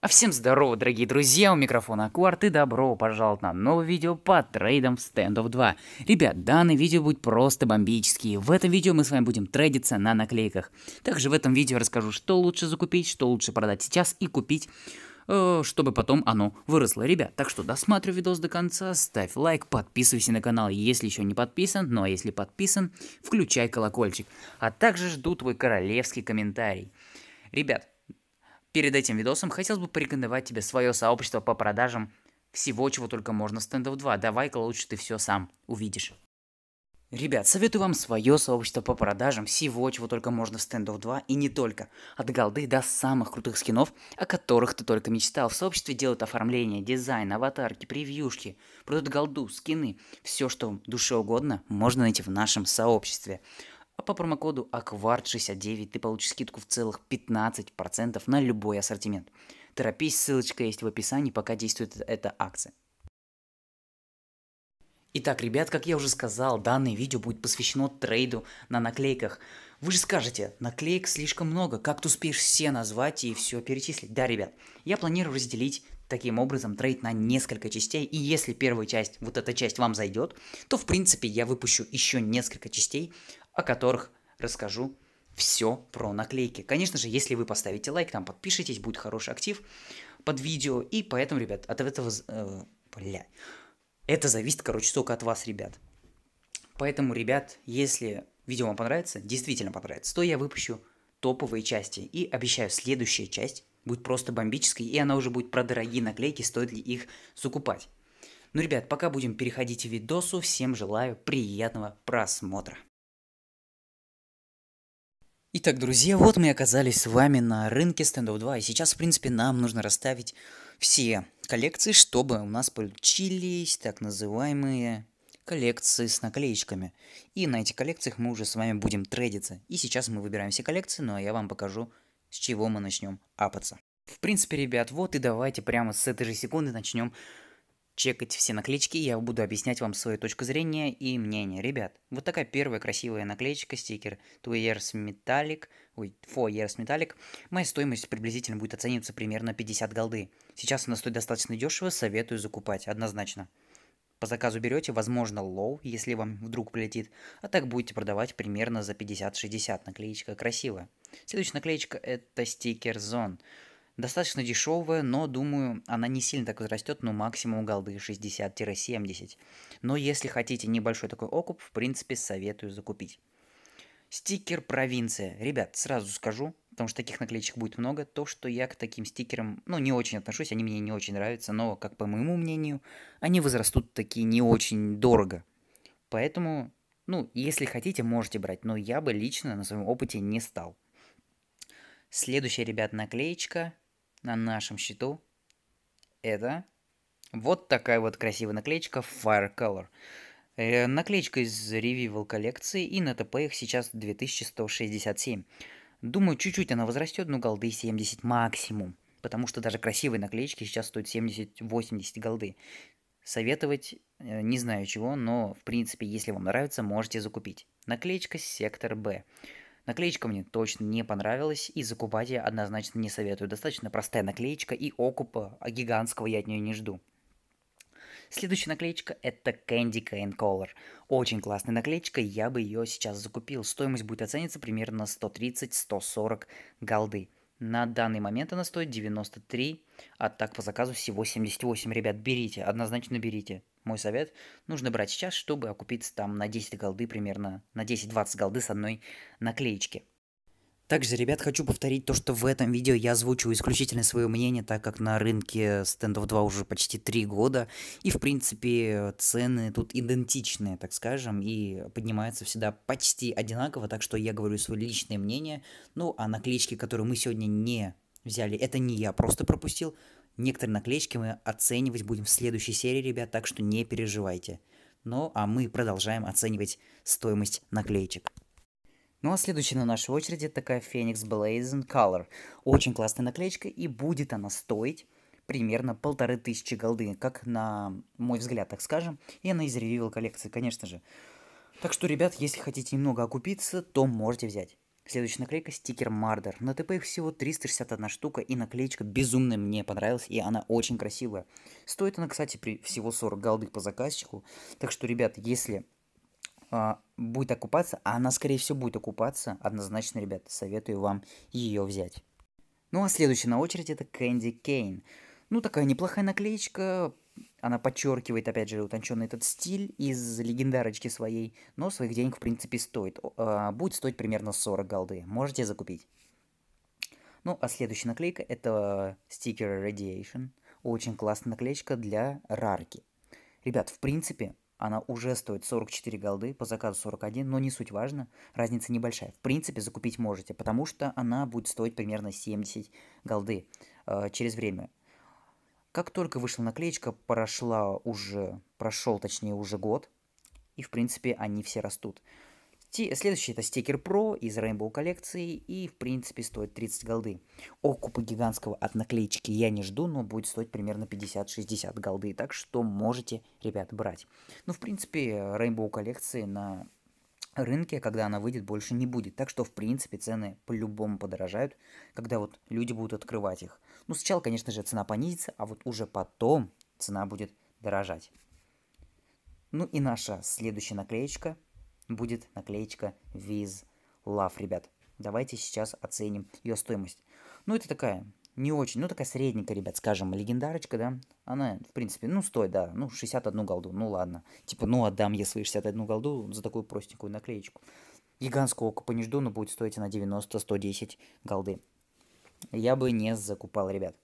А всем здорово, дорогие друзья, у микрофона Акварт и добро пожаловать на новое видео по трейдам в Standoff 2. Ребят, данное видео будет просто бомбические. В этом видео мы с вами будем трейдиться на наклейках. Также в этом видео расскажу, что лучше закупить, что лучше продать сейчас и купить э, чтобы потом оно выросло. Ребят, так что досматривай видос до конца, ставь лайк, подписывайся на канал, если еще не подписан, ну а если подписан, включай колокольчик. А также жду твой королевский комментарий. Ребят, Перед этим видосом хотел бы порекомендовать тебе свое сообщество по продажам всего, чего только можно в стендов 2. Давай-ка лучше ты все сам увидишь. Ребят, советую вам свое сообщество по продажам всего, чего только можно в стендов 2 и не только. От голды до самых крутых скинов, о которых ты только мечтал. В сообществе делают оформление, дизайн, аватарки, превьюшки, продают голду, скины. Все, что душе угодно, можно найти в нашем сообществе. А по промокоду АКВАРД69 ты получишь скидку в целых 15% на любой ассортимент. Торопись, ссылочка есть в описании, пока действует эта акция. Итак, ребят, как я уже сказал, данное видео будет посвящено трейду на наклейках. Вы же скажете, наклеек слишком много, как ты успеешь все назвать и все перечислить? Да, ребят, я планирую разделить таким образом трейд на несколько частей, и если первая часть, вот эта часть вам зайдет, то в принципе я выпущу еще несколько частей о которых расскажу все про наклейки. Конечно же, если вы поставите лайк, там подпишитесь, будет хороший актив под видео. И поэтому, ребят, от этого... Э, бля. Это зависит, короче, только от вас, ребят. Поэтому, ребят, если видео вам понравится, действительно понравится, то я выпущу топовые части. И обещаю, следующая часть будет просто бомбической, и она уже будет про дорогие наклейки, стоит ли их закупать. Ну, ребят, пока будем переходить к видосу, всем желаю приятного просмотра. Итак, друзья, вот мы оказались с вами на рынке стендов 2, и сейчас, в принципе, нам нужно расставить все коллекции, чтобы у нас получились так называемые коллекции с наклеечками. И на этих коллекциях мы уже с вами будем трейдиться. И сейчас мы выбираем все коллекции, ну а я вам покажу, с чего мы начнем апаться. В принципе, ребят, вот и давайте прямо с этой же секунды начнем чекать все наклеечки, я буду объяснять вам свою точку зрения и мнение. Ребят, вот такая первая красивая наклеечка, стикер Two Years Metallic, ой, Four Years Metallic. Моя стоимость приблизительно будет оцениваться примерно 50 голды. Сейчас она стоит достаточно дешево, советую закупать, однозначно. По заказу берете, возможно, лоу, если вам вдруг полетит, а так будете продавать примерно за 50-60. Наклеечка красивая. Следующая наклеечка это стикер Zone. Достаточно дешевая, но, думаю, она не сильно так возрастет, но ну, максимум голды 60-70. Но если хотите небольшой такой окуп, в принципе, советую закупить. Стикер «Провинция». Ребят, сразу скажу, потому что таких наклеечек будет много, то, что я к таким стикерам, ну, не очень отношусь, они мне не очень нравятся, но, как по моему мнению, они возрастут такие не очень дорого. Поэтому, ну, если хотите, можете брать, но я бы лично на своем опыте не стал. Следующая, ребят, наклеечка на нашем счету это вот такая вот красивая наклеечка Fire Color. Э, наклеечка из Revival коллекции, и на ТП их сейчас 2167. Думаю, чуть-чуть она возрастет, но голды 70 максимум. Потому что даже красивые наклеечки сейчас стоят 70-80 голды. Советовать э, не знаю чего, но в принципе, если вам нравится, можете закупить. Наклеечка «Сектор Б». Наклеечка мне точно не понравилась, и закупать я однозначно не советую. Достаточно простая наклеечка, и окупа а гигантского я от нее не жду. Следующая наклеечка это Candy Cane Color. Очень классная наклеечка, я бы ее сейчас закупил. Стоимость будет оцениться примерно 130-140 голды. На данный момент она стоит 93, а так по заказу всего 78. Ребят, берите, однозначно берите. Мой совет – нужно брать сейчас, чтобы окупиться там на 10 голды примерно, на 10-20 голды с одной наклеечки. Также, ребят, хочу повторить то, что в этом видео я озвучиваю исключительно свое мнение, так как на рынке стендов 2 уже почти 3 года, и, в принципе, цены тут идентичные, так скажем, и поднимаются всегда почти одинаково, так что я говорю свое личное мнение, ну, а наклеечки, которые мы сегодня не взяли, это не я просто пропустил, Некоторые наклеечки мы оценивать будем в следующей серии, ребят, так что не переживайте. Ну, а мы продолжаем оценивать стоимость наклеечек. Ну а следующая на нашей очереди такая Phoenix Blazing Color. Очень классная наклеечка и будет она стоить примерно полторы тысячи голды, как на мой взгляд, так скажем. И она из ревивил коллекции, конечно же. Так что, ребят, если хотите немного окупиться, то можете взять. Следующая наклейка стикер Мардер. На ТП их всего 361 штука, и наклеечка безумно мне понравилась, и она очень красивая. Стоит она, кстати, при всего 40 голды по заказчику. Так что, ребят, если а, будет окупаться, а она, скорее всего, будет окупаться, однозначно, ребят, советую вам ее взять. Ну а следующая на очередь это Кэнди Кейн. Ну, такая неплохая наклеечка. Она подчеркивает, опять же, утонченный этот стиль из легендарочки своей, но своих денег, в принципе, стоит. А, будет стоить примерно 40 голды. Можете закупить. Ну, а следующая наклейка это стикер Radiation. Очень классная наклеечка для рарки. Ребят, в принципе, она уже стоит 44 голды, по заказу 41, но не суть важно, разница небольшая. В принципе, закупить можете, потому что она будет стоить примерно 70 голды э, через время. Как только вышла наклеечка, прошла уже, прошел, точнее, уже год, и, в принципе, они все растут. Те, следующий это стикер Pro из Rainbow коллекции и, в принципе, стоит 30 голды. Окупа гигантского от наклеечки я не жду, но будет стоить примерно 50-60 голды, так что можете, ребят, брать. Ну, в принципе, Rainbow коллекции на рынке, когда она выйдет, больше не будет. Так что, в принципе, цены по-любому подорожают, когда вот люди будут открывать их. Ну, сначала, конечно же, цена понизится, а вот уже потом цена будет дорожать. Ну и наша следующая наклеечка будет наклеечка Viz Love, ребят. Давайте сейчас оценим ее стоимость. Ну, это такая не очень, ну, такая средненькая, ребят, скажем, легендарочка, да. Она, в принципе, ну, стоит, да, ну, 61 голду, ну, ладно. Типа, ну, отдам я свои 61 голду за такую простенькую наклеечку. Гигантского окупа не жду, но будет стоить она 90-110 голды я бы не закупал, ребят.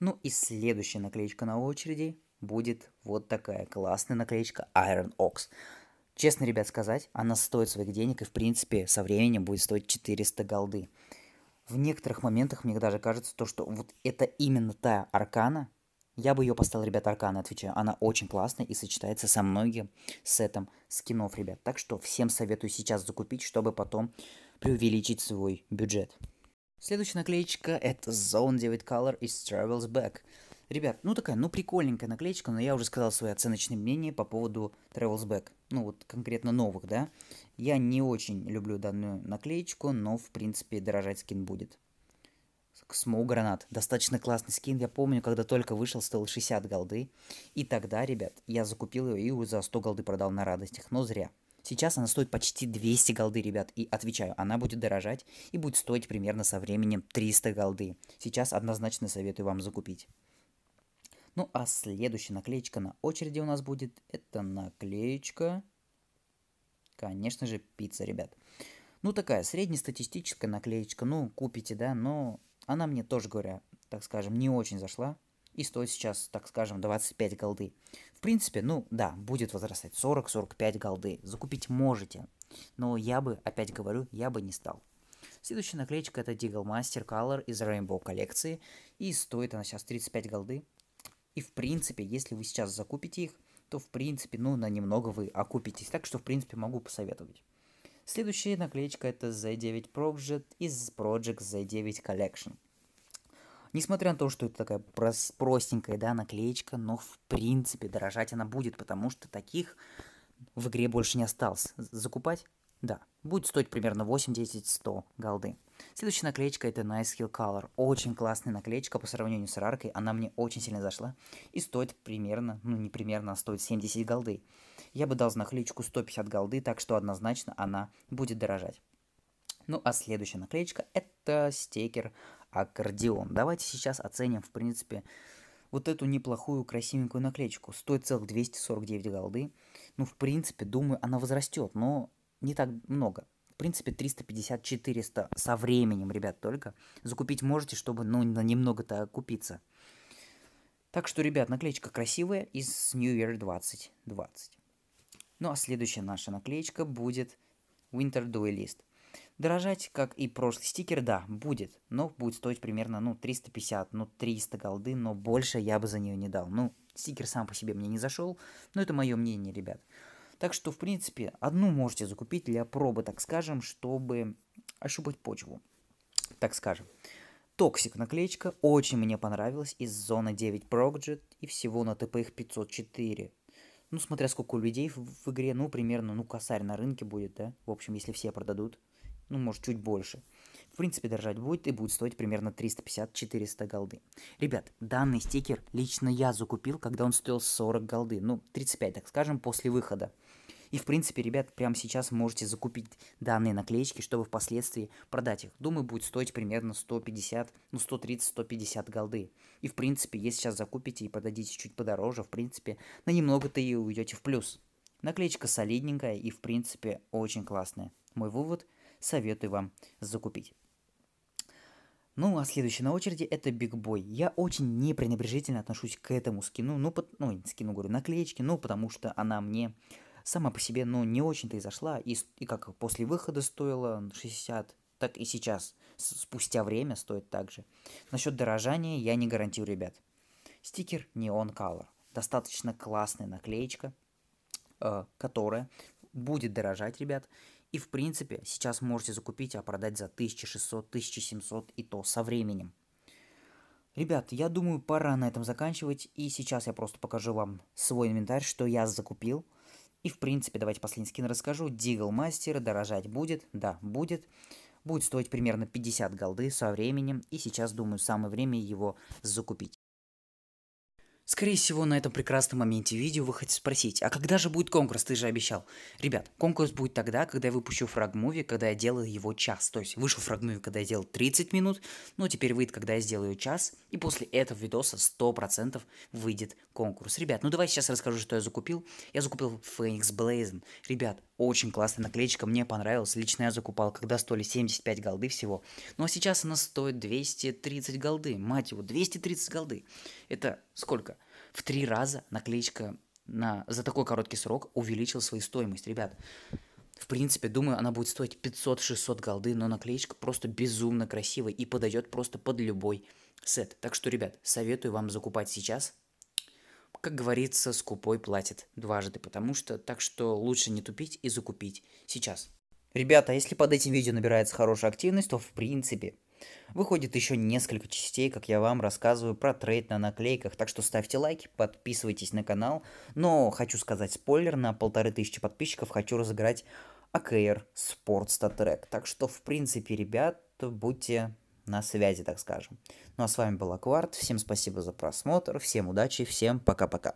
Ну и следующая наклеечка на очереди будет вот такая классная наклеечка Iron Ox. Честно, ребят, сказать, она стоит своих денег и, в принципе, со временем будет стоить 400 голды. В некоторых моментах мне даже кажется, то, что вот это именно та аркана, я бы ее поставил, ребят, аркана, отвечаю. Она очень классная и сочетается со многим сетом скинов, ребят. Так что всем советую сейчас закупить, чтобы потом преувеличить свой бюджет. Следующая наклеечка это Zone 9 Color из Travels Back. Ребят, ну такая, ну прикольненькая наклеечка, но я уже сказал свое оценочное мнение по поводу Travels Back. Ну вот конкретно новых, да. Я не очень люблю данную наклеечку, но в принципе дорожать скин будет. Смоу Гранат. Достаточно классный скин. Я помню, когда только вышел, стоил 60 голды. И тогда, ребят, я закупил его и за 100 голды продал на радостях. Но зря. Сейчас она стоит почти 200 голды, ребят, и отвечаю, она будет дорожать и будет стоить примерно со временем 300 голды. Сейчас однозначно советую вам закупить. Ну а следующая наклеечка на очереди у нас будет, это наклеечка, конечно же, пицца, ребят. Ну такая среднестатистическая наклеечка, ну купите, да, но она мне тоже, говоря, так скажем, не очень зашла и стоит сейчас, так скажем, 25 голды. В принципе, ну да, будет возрастать 40-45 голды. Закупить можете, но я бы, опять говорю, я бы не стал. Следующая наклеечка это Deagle Master Color из Rainbow коллекции. И стоит она сейчас 35 голды. И в принципе, если вы сейчас закупите их, то в принципе, ну, на немного вы окупитесь. Так что, в принципе, могу посоветовать. Следующая наклеечка это Z9 Project из Project Z9 Collection. Несмотря на то, что это такая простенькая, да, наклеечка, но в принципе дорожать она будет, потому что таких в игре больше не осталось. Закупать? Да. Будет стоить примерно 8, 10, 100 голды. Следующая наклеечка это Nice Hill Color. Очень классная наклеечка по сравнению с раркой. Она мне очень сильно зашла. И стоит примерно, ну не примерно, а стоит 70 голды. Я бы дал за наклеечку 150 голды, так что однозначно она будет дорожать. Ну а следующая наклеечка это стикер аккордеон. Давайте сейчас оценим, в принципе, вот эту неплохую красивенькую наклеечку. Стоит целых 249 голды. Ну, в принципе, думаю, она возрастет, но не так много. В принципе, 350-400 со временем, ребят, только. Закупить можете, чтобы, ну, на немного-то купиться. Так что, ребят, наклеечка красивая из New Year 2020. Ну, а следующая наша наклеечка будет Winter Duelist. Дорожать, как и прошлый стикер, да, будет, но будет стоить примерно, ну, 350, ну, 300 голды, но больше я бы за нее не дал. Ну, стикер сам по себе мне не зашел, но это мое мнение, ребят. Так что, в принципе, одну можете закупить для пробы, так скажем, чтобы ошибать почву, так скажем. Токсик наклеечка очень мне понравилась из зоны 9 Project и всего на ТП их 504. Ну, смотря сколько людей в, в игре, ну, примерно, ну, косарь на рынке будет, да? В общем, если все продадут, ну, может, чуть больше. В принципе, держать будет и будет стоить примерно 350-400 голды. Ребят, данный стикер лично я закупил, когда он стоил 40 голды, ну, 35, так скажем, после выхода. И, в принципе, ребят, прямо сейчас можете закупить данные наклеечки, чтобы впоследствии продать их. Думаю, будет стоить примерно 150, ну, 130-150 голды. И, в принципе, если сейчас закупите и продадите чуть подороже, в принципе, на немного-то и уйдете в плюс. Наклеечка солидненькая и, в принципе, очень классная. Мой вывод – советую вам закупить. Ну, а следующий на очереди это Биг Бой. Я очень непренебрежительно отношусь к этому скину, ну, под, ну, скину, говорю, наклеечки, ну, потому что она мне сама по себе, ну, не очень-то и зашла, и, и как после выхода стоила 60, так и сейчас, спустя время стоит так же. Насчет дорожания я не гарантирую, ребят. Стикер Neon Color. Достаточно классная наклеечка, э, которая будет дорожать, ребят, и в принципе сейчас можете закупить, а продать за 1600, 1700 и то со временем. Ребят, я думаю, пора на этом заканчивать. И сейчас я просто покажу вам свой инвентарь, что я закупил. И в принципе, давайте последний скин расскажу. Дигл мастер дорожать будет, да, будет. Будет стоить примерно 50 голды со временем. И сейчас, думаю, самое время его закупить. Скорее всего, на этом прекрасном моменте видео вы хотите спросить, а когда же будет конкурс, ты же обещал. Ребят, конкурс будет тогда, когда я выпущу фрагмуви, когда я делаю его час. То есть вышел фрагмуви, когда я делал 30 минут, но теперь выйдет, когда я сделаю час, и после этого видоса 100% выйдет конкурс. Ребят, ну давай сейчас расскажу, что я закупил. Я закупил Phoenix Blazon. Ребят, очень классная наклеечка, мне понравилась. Лично я закупал, когда стоили 75 голды всего. Но сейчас она стоит 230 голды. Мать его, 230 голды. Это сколько? В три раза наклеечка на, за такой короткий срок увеличил свою стоимость. Ребят, в принципе, думаю, она будет стоить 500-600 голды, но наклеечка просто безумно красивая и подойдет просто под любой сет. Так что, ребят, советую вам закупать сейчас, как говорится, скупой платит дважды, потому что так что лучше не тупить и закупить сейчас. Ребята, если под этим видео набирается хорошая активность, то в принципе выходит еще несколько частей, как я вам рассказываю про трейд на наклейках, так что ставьте лайки, подписывайтесь на канал, но хочу сказать спойлер, на полторы тысячи подписчиков хочу разыграть АКР Sportstatrack, так что в принципе, ребят, будьте на связи, так скажем. Ну а с вами был Акварт. Всем спасибо за просмотр, всем удачи, всем пока-пока.